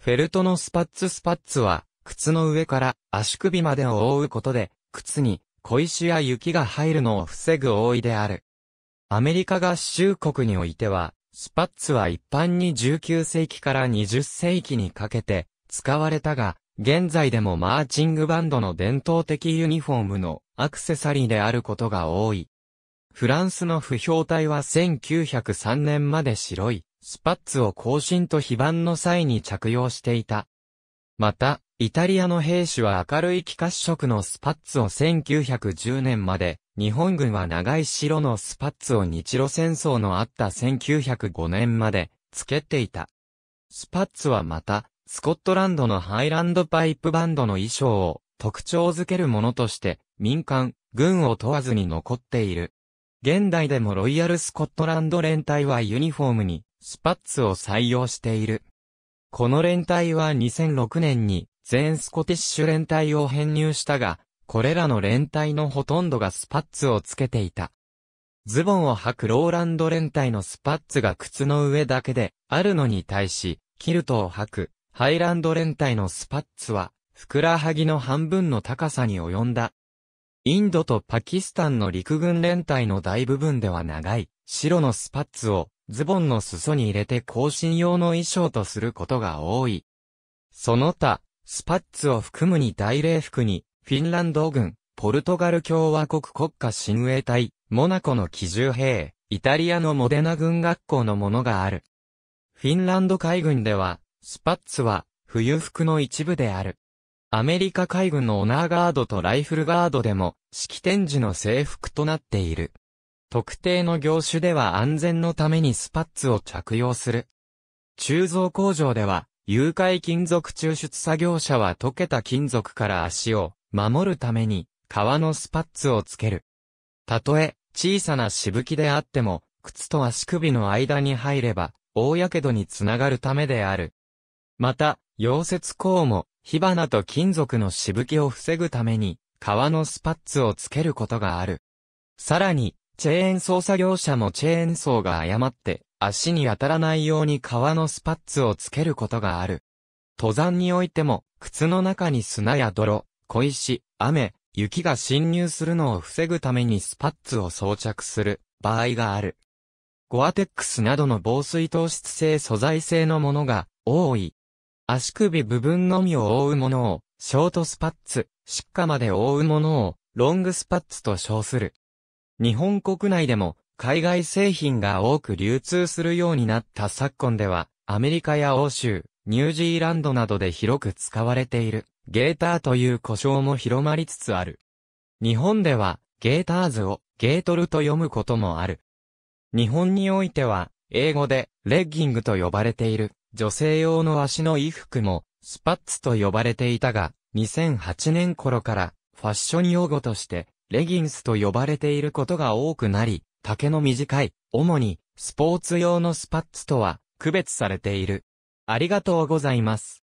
フェルトのスパッツスパッツは、靴の上から足首までを覆うことで、靴に小石や雪が入るのを防ぐ覆いである。アメリカ合衆国においては、スパッツは一般に19世紀から20世紀にかけて使われたが、現在でもマーチングバンドの伝統的ユニフォームのアクセサリーであることが多い。フランスの不評体は1903年まで白いスパッツを更新と非番の際に着用していた。また、イタリアの兵士は明るい気化色のスパッツを1910年まで、日本軍は長い白のスパッツを日露戦争のあった1905年まで、つけていた。スパッツはまた、スコットランドのハイランドパイプバンドの衣装を特徴づけるものとして、民間、軍を問わずに残っている。現代でもロイヤルスコットランド連隊はユニフォームにスパッツを採用している。この連隊は2006年に全スコティッシュ連隊を編入したが、これらの連隊のほとんどがスパッツをつけていた。ズボンを履くローランド連隊のスパッツが靴の上だけであるのに対し、キルトを履くハイランド連隊のスパッツは、ふくらはぎの半分の高さに及んだ。インドとパキスタンの陸軍連隊の大部分では長い、白のスパッツをズボンの裾に入れて更新用の衣装とすることが多い。その他、スパッツを含むに大礼服に、フィンランド軍、ポルトガル共和国国家親衛隊、モナコの機銃兵、イタリアのモデナ軍学校のものがある。フィンランド海軍では、スパッツは、冬服の一部である。アメリカ海軍のオナーガードとライフルガードでも、式典時の制服となっている。特定の業種では安全のためにスパッツを着用する。鋳造工場では、誘拐金属抽出作業者は溶けた金属から足を守るために、革のスパッツをつける。たとえ、小さなしぶきであっても、靴と足首の間に入れば、大やけどにつながるためである。また、溶接工も、火花と金属のしぶきを防ぐために、革のスパッツをつけることがある。さらに、チェーン操作業者もチェーンソーが誤って足に当たらないように革のスパッツをつけることがある。登山においても靴の中に砂や泥、小石、雨、雪が侵入するのを防ぐためにスパッツを装着する場合がある。ゴアテックスなどの防水糖質性素材性のものが多い。足首部分のみを覆うものをショートスパッツ、湿下まで覆うものをロングスパッツと称する。日本国内でも海外製品が多く流通するようになった昨今では、アメリカや欧州、ニュージーランドなどで広く使われている、ゲーターという呼称も広まりつつある。日本では、ゲーターズをゲートルと読むこともある。日本においては、英語でレッギングと呼ばれている、女性用の足の衣服も、スパッツと呼ばれていたが、2008年頃からファッション用語としてレギンスと呼ばれていることが多くなり、丈の短い、主にスポーツ用のスパッツとは区別されている。ありがとうございます。